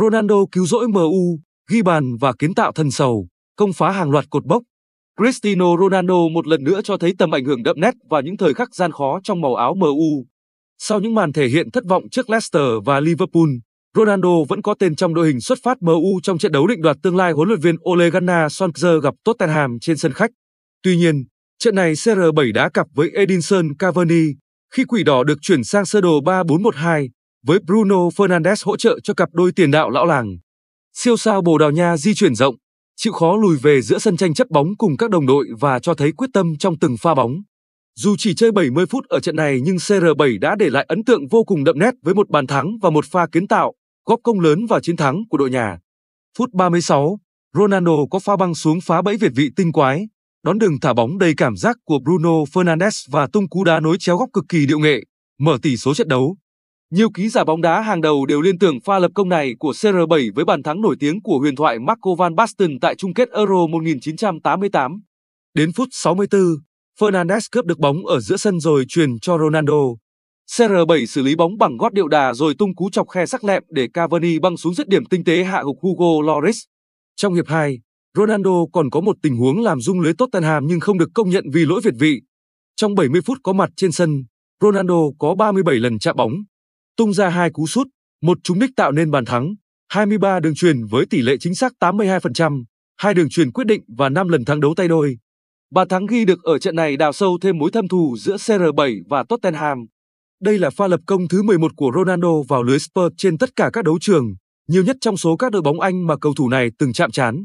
Ronaldo cứu rỗi MU, ghi bàn và kiến tạo thần sầu, công phá hàng loạt cột bốc. Cristiano Ronaldo một lần nữa cho thấy tầm ảnh hưởng đậm nét và những thời khắc gian khó trong màu áo MU. Sau những màn thể hiện thất vọng trước Leicester và Liverpool, Ronaldo vẫn có tên trong đội hình xuất phát MU trong trận đấu định đoạt tương lai huấn luyện viên Ole Gunnar Solskjaer gặp Tottenham trên sân khách. Tuy nhiên, trận này CR7 đá cặp với Edinson Cavani khi quỷ đỏ được chuyển sang sơ đồ 3-4-1-2 với Bruno Fernandes hỗ trợ cho cặp đôi tiền đạo lão làng. Siêu sao Bồ Đào Nha di chuyển rộng, chịu khó lùi về giữa sân tranh chấp bóng cùng các đồng đội và cho thấy quyết tâm trong từng pha bóng. Dù chỉ chơi 70 phút ở trận này nhưng CR7 đã để lại ấn tượng vô cùng đậm nét với một bàn thắng và một pha kiến tạo, góp công lớn vào chiến thắng của đội nhà. Phút 36, Ronaldo có pha băng xuống phá bẫy Việt vị tinh quái, đón đường thả bóng đầy cảm giác của Bruno Fernandes và tung cú đá nối chéo góc cực kỳ điệu nghệ, mở tỷ số trận đấu. Nhiều ký giả bóng đá hàng đầu đều liên tưởng pha lập công này của CR7 với bàn thắng nổi tiếng của huyền thoại Marco van Basten tại chung kết Euro 1988. Đến phút 64, Fernandes cướp được bóng ở giữa sân rồi truyền cho Ronaldo. CR7 xử lý bóng bằng gót điệu đà rồi tung cú chọc khe sắc lẹm để Cavani băng xuống dứt điểm tinh tế hạ gục Hugo Lloris. Trong hiệp 2, Ronaldo còn có một tình huống làm rung lưới Tottenham nhưng không được công nhận vì lỗi việt vị. Trong 70 phút có mặt trên sân, Ronaldo có 37 lần chạm bóng, tung ra hai cú sút, một trúng đích tạo nên bàn thắng, 23 đường truyền với tỷ lệ chính xác 82%, hai đường truyền quyết định và 5 lần thắng đấu tay đôi. Bàn thắng ghi được ở trận này đào sâu thêm mối thâm thù giữa CR7 và Tottenham. Đây là pha lập công thứ 11 của Ronaldo vào lưới Spurs trên tất cả các đấu trường, nhiều nhất trong số các đội bóng Anh mà cầu thủ này từng chạm trán.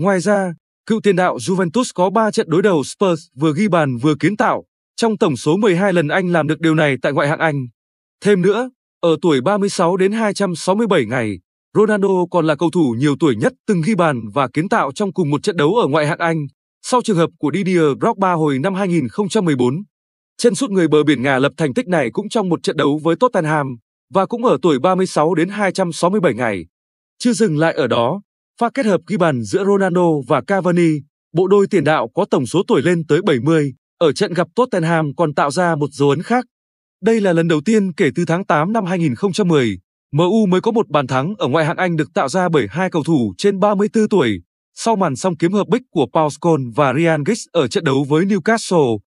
Ngoài ra, cựu tiền đạo Juventus có 3 trận đối đầu Spurs vừa ghi bàn vừa kiến tạo, trong tổng số 12 lần anh làm được điều này tại ngoại hạng Anh. Thêm nữa, ở tuổi 36 đến 267 ngày, Ronaldo còn là cầu thủ nhiều tuổi nhất từng ghi bàn và kiến tạo trong cùng một trận đấu ở ngoại hạng Anh, sau trường hợp của Didier Drogba hồi năm 2014. Chân sút người bờ biển Nga lập thành tích này cũng trong một trận đấu với Tottenham và cũng ở tuổi 36 đến 267 ngày. Chưa dừng lại ở đó, pha kết hợp ghi bàn giữa Ronaldo và Cavani, bộ đôi tiền đạo có tổng số tuổi lên tới 70, ở trận gặp Tottenham còn tạo ra một dấu ấn khác đây là lần đầu tiên kể từ tháng 8 năm 2010, MU mới có một bàn thắng ở ngoại hạng Anh được tạo ra bởi hai cầu thủ trên 34 tuổi sau màn song kiếm hợp bích của Paul Scholes và Ryan Giggs ở trận đấu với Newcastle.